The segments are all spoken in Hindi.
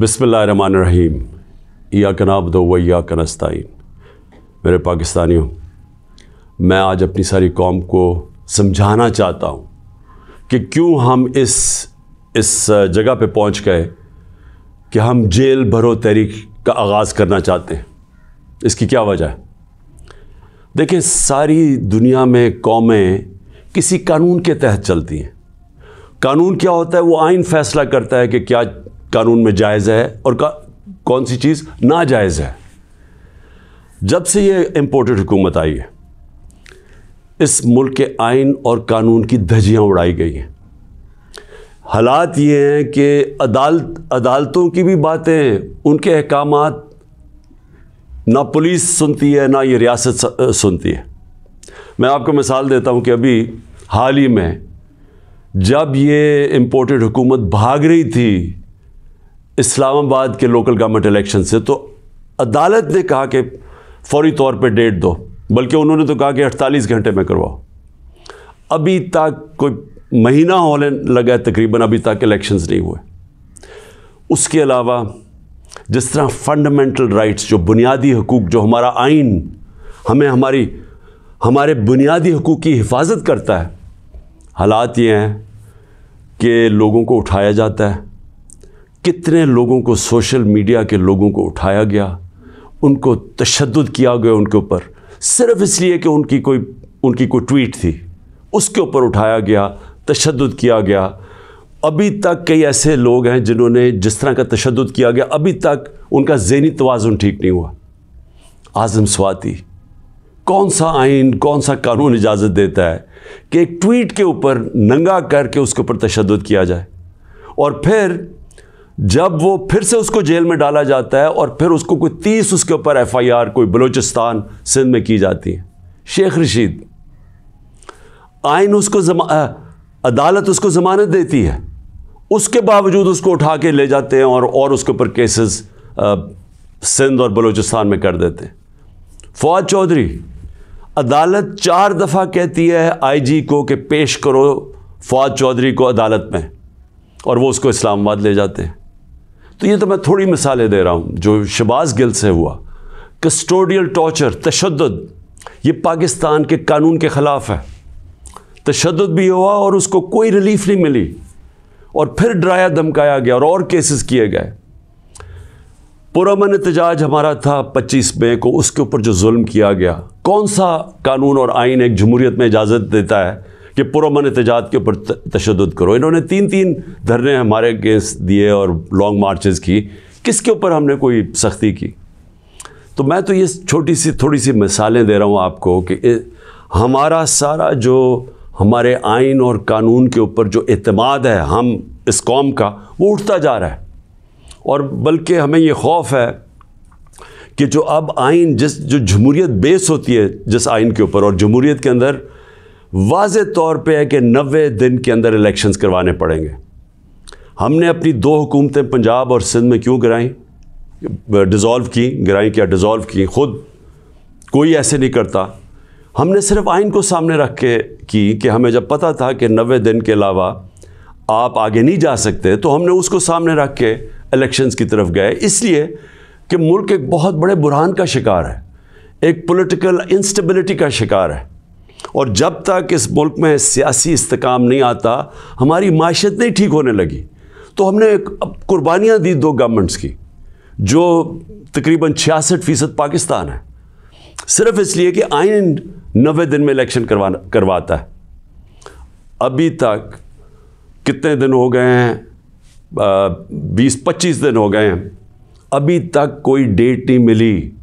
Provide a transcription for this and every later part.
बसमीम या दो वैया कनस्ताइन मेरे पाकिस्तानियों मैं आज अपनी सारी कौम को समझाना चाहता हूँ कि क्यों हम इस इस जगह पे पहुँच गए कि हम जेल भरो तहरीक का आगाज़ करना चाहते हैं इसकी क्या वजह है देखिए सारी दुनिया में कौमें किसी कानून के तहत चलती हैं कानून क्या होता है वो आइन फैसला करता है कि क्या कानून में जायज़ है और कौन सी चीज़ नाजायज़ है जब से ये इम्पोर्टेड हुकूमत आई है इस मुल्क के आइन और कानून की धजियाँ उड़ाई गई हैं हालात ये हैं कि अदालत अदालतों की भी बातें उनके अहकाम ना पुलिस सुनती है ना ये रियासत सुनती है मैं आपको मिसाल देता हूँ कि अभी हाल ही में जब ये इम्पोर्टेड हुकूमत भाग रही थी इस्लामाबाद के लोकल गवर्नमेंट इलेक्शन से तो अदालत ने कहा कि फौरी तौर पर डेट दो बल्कि उन्होंने तो कहा कि 48 घंटे में करवाओ अभी तक कोई महीना होने लगा तकरीबन अभी तक इलेक्शंस नहीं हुए उसके अलावा जिस तरह फंडामेंटल राइट्स जो बुनियादी हकूक़ जो हमारा आइन हमें हमारी हमारे बुनियादी हकूक़ की हिफाजत करता है हालात ये हैं कि लोगों को उठाया जाता है कितने लोगों को सोशल मीडिया के लोगों को उठाया गया उनको तशद किया गया उनके ऊपर सिर्फ इसलिए कि उनकी कोई उनकी कोई ट्वीट थी उसके ऊपर उठाया गया तशद किया गया अभी तक कई ऐसे लोग हैं जिन्होंने जिस तरह का तशद किया गया अभी तक उनका जहनी तोज़ुन ठीक नहीं हुआ आज़म स्वाति कौन सा आइन कौन सा कानून इजाज़त देता है कि एक ट्वीट के ऊपर नंगा करके उसके ऊपर तशद किया जाए और फिर जब वो फिर से उसको जेल में डाला जाता है और फिर उसको कोई तीस उसके ऊपर एफ आई आर कोई बलूचिस्तान सिंध में की जाती है शेख रशीद आइन उसको जमा अदालत उसको ज़मानत देती है उसके बावजूद उसको उठा के ले जाते हैं और और उसके ऊपर केसेस सिंध और बलूचिस्तान में कर देते हैं फौज चौधरी अदालत चार दफ़ा कहती है जी को कि पेश करो फौज चौधरी को अदालत में और वो उसको इस्लामाबाद ले जाते हैं तो ये तो मैं थोड़ी मिसालें दे रहा हूँ जो शबाज गिल से हुआ कस्टोडियल टॉर्चर तशद ये पाकिस्तान के कानून के ख़िलाफ़ है तशद भी हुआ और उसको कोई रिलीफ नहीं मिली और फिर डराया धमकाया गया और, और केसेस किए गए पुरमन एहतजाज हमारा था 25 मई को उसके ऊपर जो जुल्म किया गया कौन सा कानून और आइन एक जमहूरीत में इजाज़त देता है कि पुरमन एहतजाज के ऊपर तशद करो इन्होंने तीन तीन धरने हमारे केस दिए और लॉन्ग मार्चेस की किसके ऊपर हमने कोई सख्ती की तो मैं तो ये छोटी सी थोड़ी सी मिसालें दे रहा हूँ आपको कि हमारा सारा जो हमारे आइन और कानून के ऊपर जो अतमाद है हम इस कौम का वो उठता जा रहा है और बल्कि हमें ये खौफ है कि जो अब आइन जिस जो जमूरीत बेस होती है जिस आइन के ऊपर और जमहूरीत के अंदर वाज तौर पे है कि नबे दिन के अंदर इलेक्शंस करवाने पड़ेंगे हमने अपनी दो हुकूमतें पंजाब और सिंध में क्यों गिराई डिज़ोल्व की गिराई क्या डिज़ोल्व की खुद कोई ऐसे नहीं करता हमने सिर्फ आइन को सामने रख के की कि हमें जब पता था कि नबे दिन के अलावा आप आगे नहीं जा सकते तो हमने उसको सामने रख के इलेक्शंस की तरफ गए इसलिए कि मुल्क एक बहुत बड़े बुरहान का शिकार है एक पॉलिटिकल इंस्टेबिलिटी का शिकार है और जब तक इस मुल्क में सियासी इस्तकाम नहीं आता हमारी माशत नहीं ठीक होने लगी तो हमने कुर्बानियाँ दी दो गवर्नमेंट्स की जो तकरीबन छियासठ फ़ीसद पाकिस्तान है सिर्फ इसलिए कि आइन नबे दिन में इलेक्शन करवाना करवाता है अभी तक कितने दिन हो गए हैं बीस पच्चीस दिन हो गए हैं अभी तक कोई डेट नहीं मिली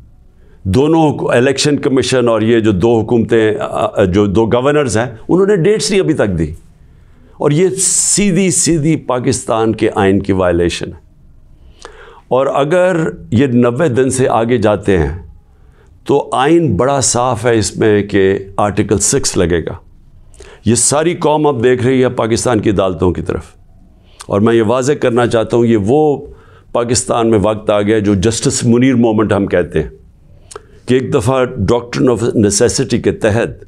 दोनों इलेक्शन कमीशन और ये जो दो हुकूमतें जो दो गवर्नर्स हैं उन्होंने डेट्स नहीं अभी तक दी और ये सीधी सीधी पाकिस्तान के आइन की वायलेशन है और अगर ये नबे दिन से आगे जाते हैं तो आइन बड़ा साफ है इसमें कि आर्टिकल सिक्स लगेगा ये सारी कौम अब देख रही है पाकिस्तान की अदालतों की तरफ और मैं ये वाजह करना चाहता हूँ ये वो पाकिस्तान में वक्त आ गया जो जस्टिस मुनीर मोमेंट हम कहते हैं कि एक दफ़ा डॉक्टर ऑफ नेसेसिटी के तहत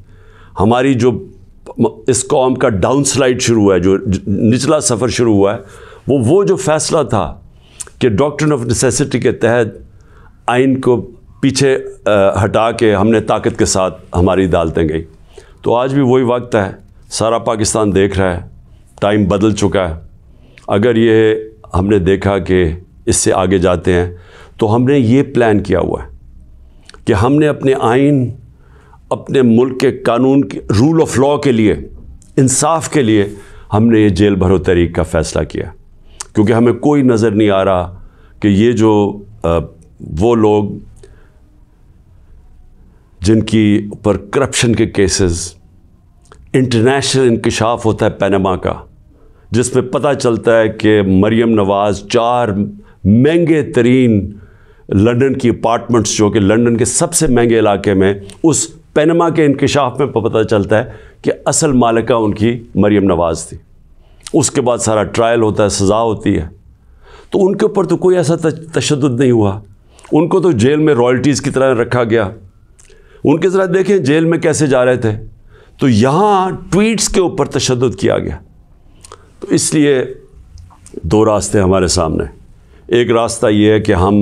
हमारी जो इस कॉम का डाउन स्लाइड शुरू हुआ है जो निचला सफ़र शुरू हुआ है वो वो जो फैसला था कि डॉक्टर ऑफ नेसेसिटी के तहत आइन को पीछे हटा के हमने ताकत के साथ हमारी अदालतें गई तो आज भी वही वक्त है सारा पाकिस्तान देख रहा है टाइम बदल चुका है अगर ये हमने देखा कि इससे आगे जाते हैं तो हमने ये प्लान किया हुआ है कि हमने अपने आइन अपने मुल्क के कानून के रूल ऑफ लॉ के लिए इंसाफ के लिए हमने ये जेल भरो तरीक़ का फ़ैसला किया क्योंकि हमें कोई नज़र नहीं आ रहा कि ये जो आ, वो लोग जिनकी ऊपर करप्शन के केसेस इंटरनेशनल इंकशाफ होता है पैनमा का जिसमें पता चलता है कि मरियम नवाज़ चार महंगे तरीन लंदन की अपार्टमेंट्स जो कि लंदन के सबसे महंगे इलाके में उस पैनमा के इंकशाफ में पता चलता है कि असल मालिका उनकी मरियम नवाज़ थी उसके बाद सारा ट्रायल होता है सज़ा होती है तो उनके ऊपर तो कोई ऐसा तशद नहीं हुआ उनको तो जेल में रॉयल्टीज़ की तरह रखा गया उनके ज़रा देखें जेल में कैसे जा रहे थे तो यहाँ ट्वीट्स के ऊपर तशद किया गया तो इसलिए दो रास्ते हमारे सामने एक रास्ता ये है कि हम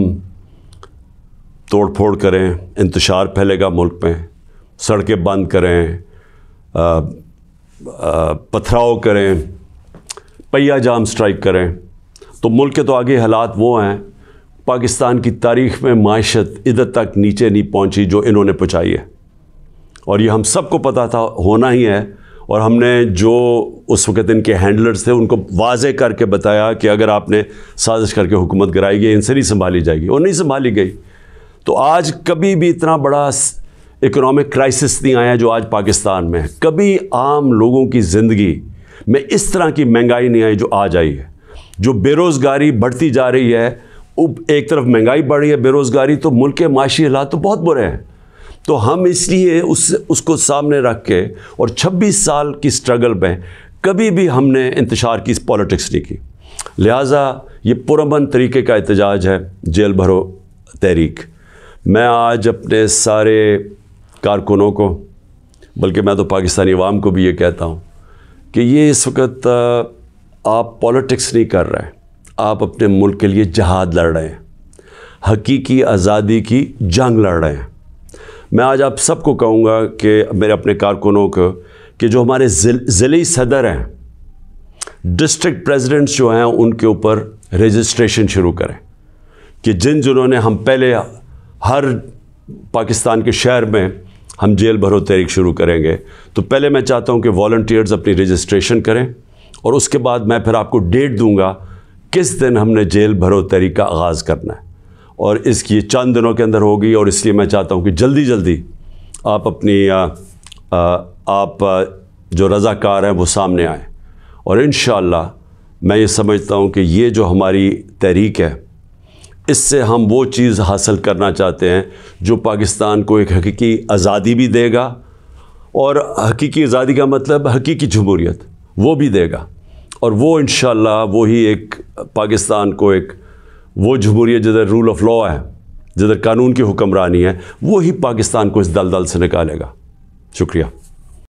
तोड़ फोड़ करें इंतशार फैलेगा मुल्क में सड़कें बंद करें पथराव करें पहिया जाम स्ट्राइक करें तो मुल्क के तो आगे हालात वो हैं पाकिस्तान की तारीख में माशत इधर तक नीचे नहीं पहुंची जो इन्होंने पहुँचाई है और ये हम सबको पता था होना ही है और हमने जो उस वक़्त इनके हैंडलर्स थे उनको वाजे करके बताया कि अगर आपने साजिश करके हुकूमत कराई गई इनसे नहीं संभाली जाएगी और नहीं संभाली गई तो आज कभी भी इतना बड़ा इकोनॉमिक क्राइसिस नहीं आया जो आज पाकिस्तान में है कभी आम लोगों की ज़िंदगी में इस तरह की महंगाई नहीं आई जो आज आई है जो बेरोज़गारी बढ़ती जा रही है एक तरफ महंगाई बढ़ रही है बेरोज़गारी तो मुल्क के माशी हालात तो बहुत बुरे हैं तो हम इसलिए उस उसको सामने रख के और 26 साल की स्ट्रगल में कभी भी हमने इंतशार की पॉलिटिक्स नहीं की लिहाजा ये पुरमन तरीके का एहतजाज है जेल भरो तहरीक मैं आज अपने सारे कारकुनों को बल्कि मैं तो पाकिस्तानी अवाम को भी ये कहता हूँ कि ये इस वक्त आप पॉलिटिक्स नहीं कर रहे आप अपने मुल्क के लिए जहाद लड़ रहे हैं हकीकी आज़ादी की जंग लड़ रहे हैं मैं आज आप सबको कहूँगा कि मेरे अपने कारकुनों को कि जो हमारे ज़िली सदर हैं डिस्ट्रिक्ट प्रेसिडेंट्स जो हैं उनके ऊपर रजिस्ट्रेशन शुरू करें कि जिन जिन्होंने हम पहले हर पाकिस्तान के शहर में हम जेल भरो तहरीक शुरू करेंगे तो पहले मैं चाहता हूँ कि वॉल्टियर्स अपनी रजिस्ट्रेशन करें और उसके बाद मैं फिर आपको डेट दूंगा किस दिन हमने जेल भरो तहरीक का आगाज़ करना है और इसकी चंद दिनों के अंदर होगी और इसलिए मैं चाहता हूँ कि जल्दी जल्दी आप अपनी आ, आ, आप जो रज़ाकार हैं वो सामने आएँ और इन मैं ये समझता हूँ कि ये जो हमारी तहरीक है इससे हम वो चीज़ हासिल करना चाहते हैं जो पाकिस्तान को एक हकीकी आज़ादी भी देगा और हकीकी आज़ादी का मतलब हकीकी जमहूरीत वो भी देगा और वो इन वो एक पाकिस्तान को एक वो जमहूरीत जिधर रूल ऑफ लॉ है जिधर कानून की हुक्मरानी है वही पाकिस्तान को इस दलदल से निकालेगा शुक्रिया